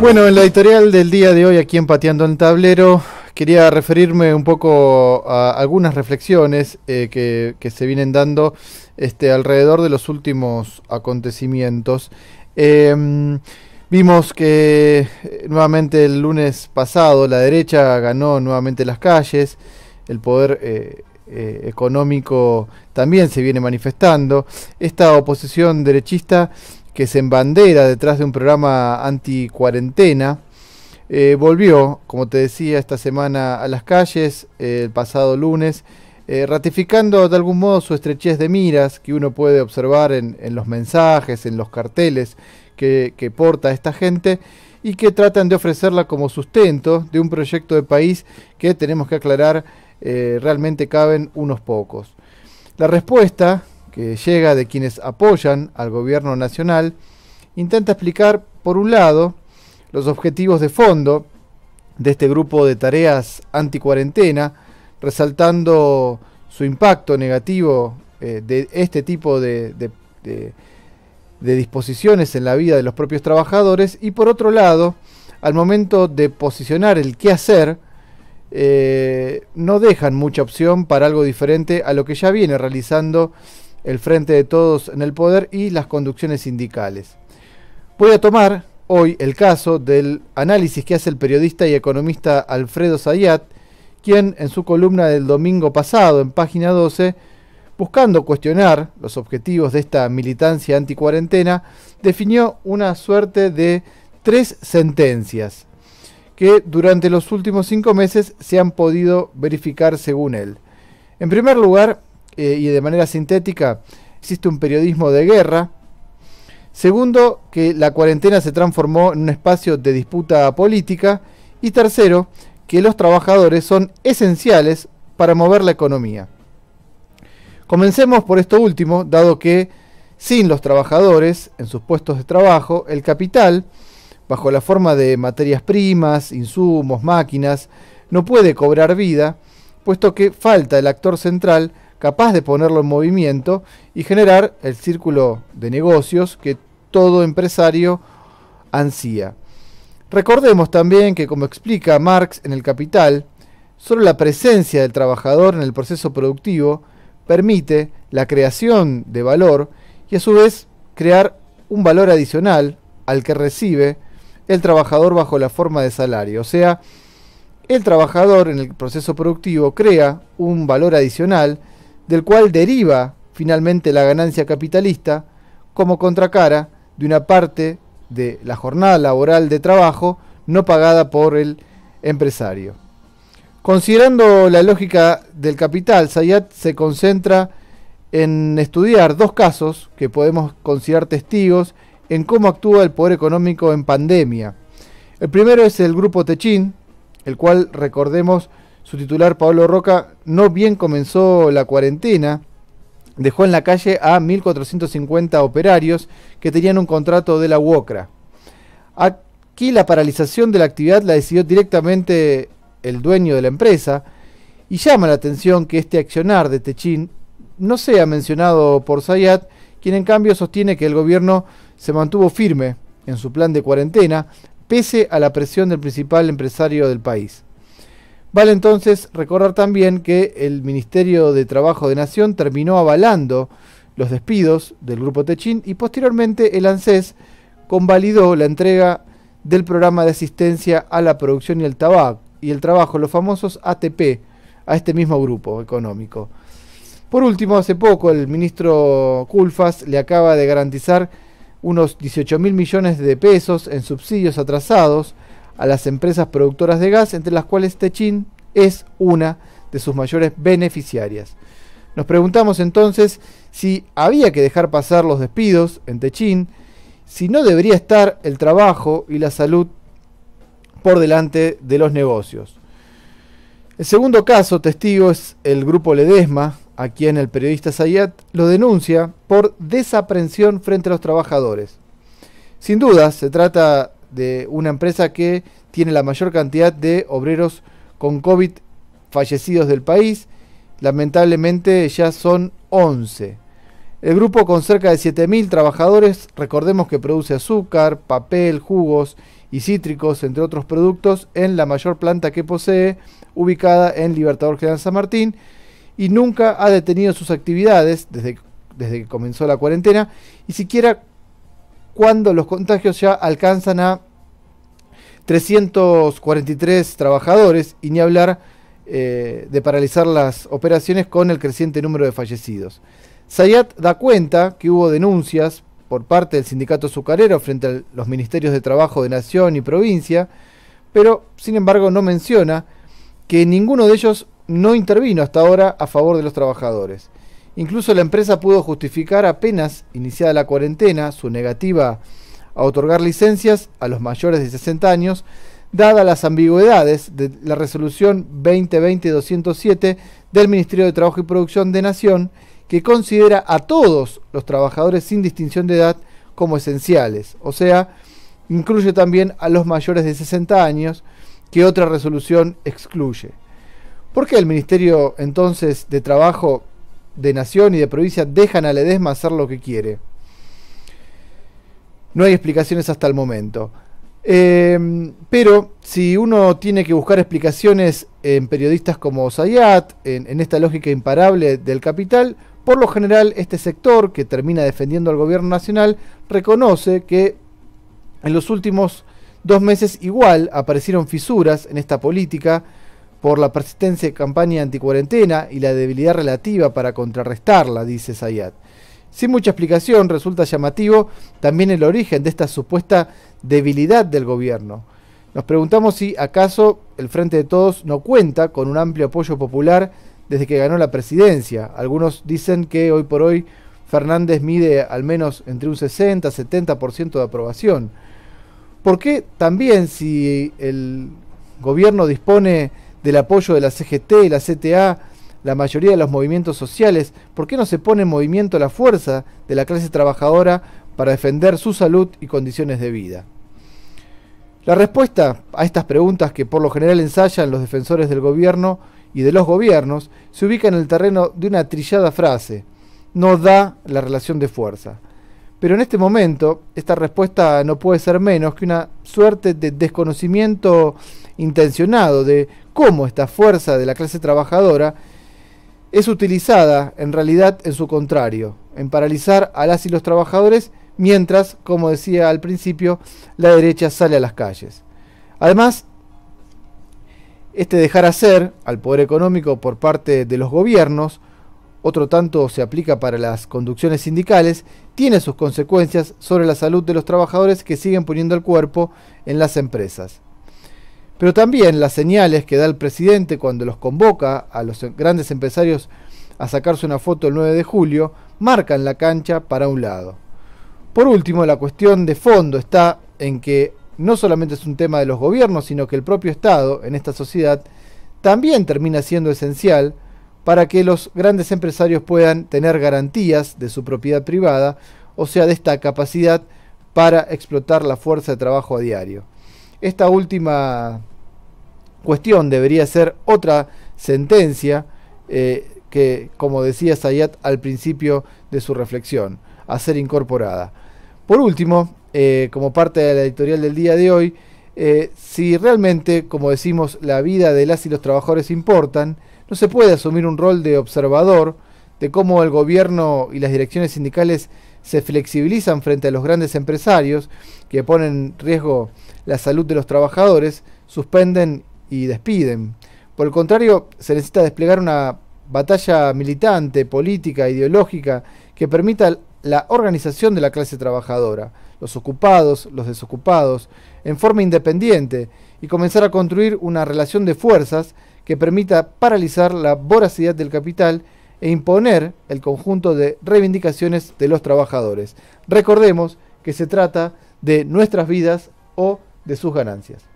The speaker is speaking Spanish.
Bueno, en la editorial del día de hoy, aquí en Pateando el Tablero, quería referirme un poco a algunas reflexiones eh, que, se vienen dando este, alrededor de los últimos acontecimientos. Em, vimos que eh, nuevamente el lunes pasado la derecha ganó nuevamente las calles, el poder eh, económico también se viene manifestando, esta oposición derechista que se bandera detrás de un programa anti-cuarentena, eh, volvió, como te decía, esta semana a las calles, eh, el pasado lunes, eh, ratificando de algún modo su estrechez de miras que uno puede observar en, los mensajes, en los carteles que, que, porta esta gente y que tratan de ofrecerla como sustento de un proyecto de país que tenemos que aclarar, realmente caben unos pocos. La respuesta que llega de quienes apoyan al gobierno nacional, intenta explicar, por un lado, los objetivos de fondo de este grupo de tareas anticuarentena, resaltando su impacto negativo eh, de este tipo de, disposiciones en la vida de los propios trabajadores, y por otro lado, al momento de posicionar el qué hacer, eh, no dejan mucha opción para algo diferente a lo que ya viene realizando el Frente de Todos en el Poder y las conducciones sindicales. Voy a tomar hoy el caso del análisis que hace el periodista y economista Alfredo Sayat, quien en su columna del domingo pasado, en página 12, buscando cuestionar los objetivos de esta militancia anticuarentena, definió una suerte de tres sentencias que durante los últimos cinco meses se han podido verificar según él. En primer lugar, eh, y de manera sintética, existe un periodismo de guerra. Segundo, que la cuarentena se transformó en un espacio de disputa política. Y tercero, que los trabajadores son esenciales para mover la economía. Comencemos por esto último, dado que sin los trabajadores en sus puestos de trabajo, el capital, bajo la forma de materias primas, insumos, máquinas, no puede cobrar vida, puesto que falta el actor central capaz de ponerlo en movimiento y generar el círculo de negocios que todo empresario ansía. Recordemos también que, como explica Marx en El Capital, solo la presencia del trabajador en el proceso productivo permite la creación de valor y a su vez crear un valor adicional al que recibe el trabajador bajo la forma de salario. O sea, el trabajador en el proceso productivo crea un valor adicional del cual deriva finalmente la ganancia capitalista como contracara de una parte de la jornada laboral de trabajo no pagada por el empresario. Considerando la lógica del capital, Sayat se concentra en estudiar dos casos que podemos considerar testigos en cómo actúa el poder económico en pandemia. El primero es el grupo Techín, el cual recordemos su titular, Pablo Roca, no bien comenzó la cuarentena, dejó en la calle a 1.450 operarios que tenían un contrato de la UOCRA. Aquí la paralización de la actividad la decidió directamente el dueño de la empresa y llama la atención que este accionar de Techín no sea mencionado por Zayat, quien en cambio sostiene que el gobierno se mantuvo firme en su plan de cuarentena pese a la presión del principal empresario del país. Vale entonces recordar también que el Ministerio de Trabajo de Nación terminó avalando los despidos del Grupo Techín y posteriormente el ANSES convalidó la entrega del programa de asistencia a la producción y el, tabaco, y el trabajo, los famosos ATP, a este mismo grupo económico. Por último, hace poco el ministro Culfas le acaba de garantizar unos 18 mil millones de pesos en subsidios atrasados a las empresas productoras de gas, entre las cuales Techin es una de sus mayores beneficiarias. Nos preguntamos entonces si había que dejar pasar los despidos en Techin, si no debería estar el trabajo y la salud por delante de los negocios. El segundo caso testigo es el grupo Ledesma, a quien el periodista Zayat lo denuncia por desaprensión frente a los trabajadores. Sin duda, se trata de una empresa que tiene la mayor cantidad de obreros con COVID fallecidos del país. Lamentablemente ya son 11. El grupo con cerca de 7.000 trabajadores, recordemos que produce azúcar, papel, jugos y cítricos, entre otros productos, en la mayor planta que posee, ubicada en Libertador General San Martín, y nunca ha detenido sus actividades desde, desde que comenzó la cuarentena, y siquiera cuando los contagios ya alcanzan a 343 trabajadores y ni hablar eh, de paralizar las operaciones con el creciente número de fallecidos. Sayat da cuenta que hubo denuncias por parte del sindicato azucarero frente a los ministerios de trabajo de nación y provincia, pero sin embargo no menciona que ninguno de ellos no intervino hasta ahora a favor de los trabajadores. Incluso la empresa pudo justificar apenas iniciada la cuarentena su negativa a otorgar licencias a los mayores de 60 años, dada las ambigüedades de la resolución 2020-207 del Ministerio de Trabajo y Producción de Nación, que considera a todos los trabajadores sin distinción de edad como esenciales, o sea, incluye también a los mayores de 60 años, que otra resolución excluye. ¿Por qué el Ministerio entonces de Trabajo de nación y de provincia dejan a Ledesma hacer lo que quiere. No hay explicaciones hasta el momento. Em, pero si uno tiene que buscar explicaciones en periodistas como Zayat, en, en, esta lógica imparable del capital, por lo general este sector que termina defendiendo al gobierno nacional reconoce que en los últimos dos meses igual aparecieron fisuras en esta política por la persistencia de campaña anticuarentena y la debilidad relativa para contrarrestarla, dice Zayat. Sin mucha explicación, resulta llamativo también el origen de esta supuesta debilidad del gobierno. Nos preguntamos si acaso el Frente de Todos no cuenta con un amplio apoyo popular desde que ganó la presidencia. Algunos dicen que hoy por hoy Fernández mide al menos entre un 60-70% de aprobación. ¿Por qué también si el gobierno dispone del apoyo de la CGT, la CTA, la mayoría de los movimientos sociales? ¿Por qué no se pone en movimiento la fuerza de la clase trabajadora para defender su salud y condiciones de vida? La respuesta a estas preguntas que por lo general ensayan los defensores del gobierno y de los gobiernos se ubica en el terreno de una trillada frase, no da la relación de fuerza. Pero en este momento, esta respuesta no puede ser menos que una suerte de desconocimiento intencionado de cómo esta fuerza de la clase trabajadora es utilizada en realidad en su contrario, en paralizar a las y los trabajadores mientras, como decía al principio, la derecha sale a las calles. Además, este dejar hacer al poder económico por parte de los gobiernos otro tanto se aplica para las conducciones sindicales, tiene sus consecuencias sobre la salud de los trabajadores que siguen poniendo el cuerpo en las empresas. Pero también las señales que da el presidente cuando los convoca a los grandes empresarios a sacarse una foto el 9 de julio marcan la cancha para un lado. Por último, la cuestión de fondo está en que no solamente es un tema de los gobiernos, sino que el propio Estado en esta sociedad también termina siendo esencial para que los grandes empresarios puedan tener garantías de su propiedad privada, o sea, de esta capacidad para explotar la fuerza de trabajo a diario. Esta última cuestión debería ser otra sentencia eh, que, como decía Zayat al principio de su reflexión, a ser incorporada. Por último, eh, como parte de la editorial del día de hoy, eh, si realmente, como decimos, la vida de las y los trabajadores importan, no se puede asumir un rol de observador de cómo el gobierno y las direcciones sindicales se flexibilizan frente a los grandes empresarios que ponen en riesgo la salud de los trabajadores, suspenden y despiden. Por el contrario, se necesita desplegar una batalla militante, política, ideológica, que permita la organización de la clase trabajadora, los ocupados, los desocupados, en forma independiente, y comenzar a construir una relación de fuerzas que permita paralizar la voracidad del capital e imponer el conjunto de reivindicaciones de los trabajadores. Recordemos que se trata de nuestras vidas o de sus ganancias.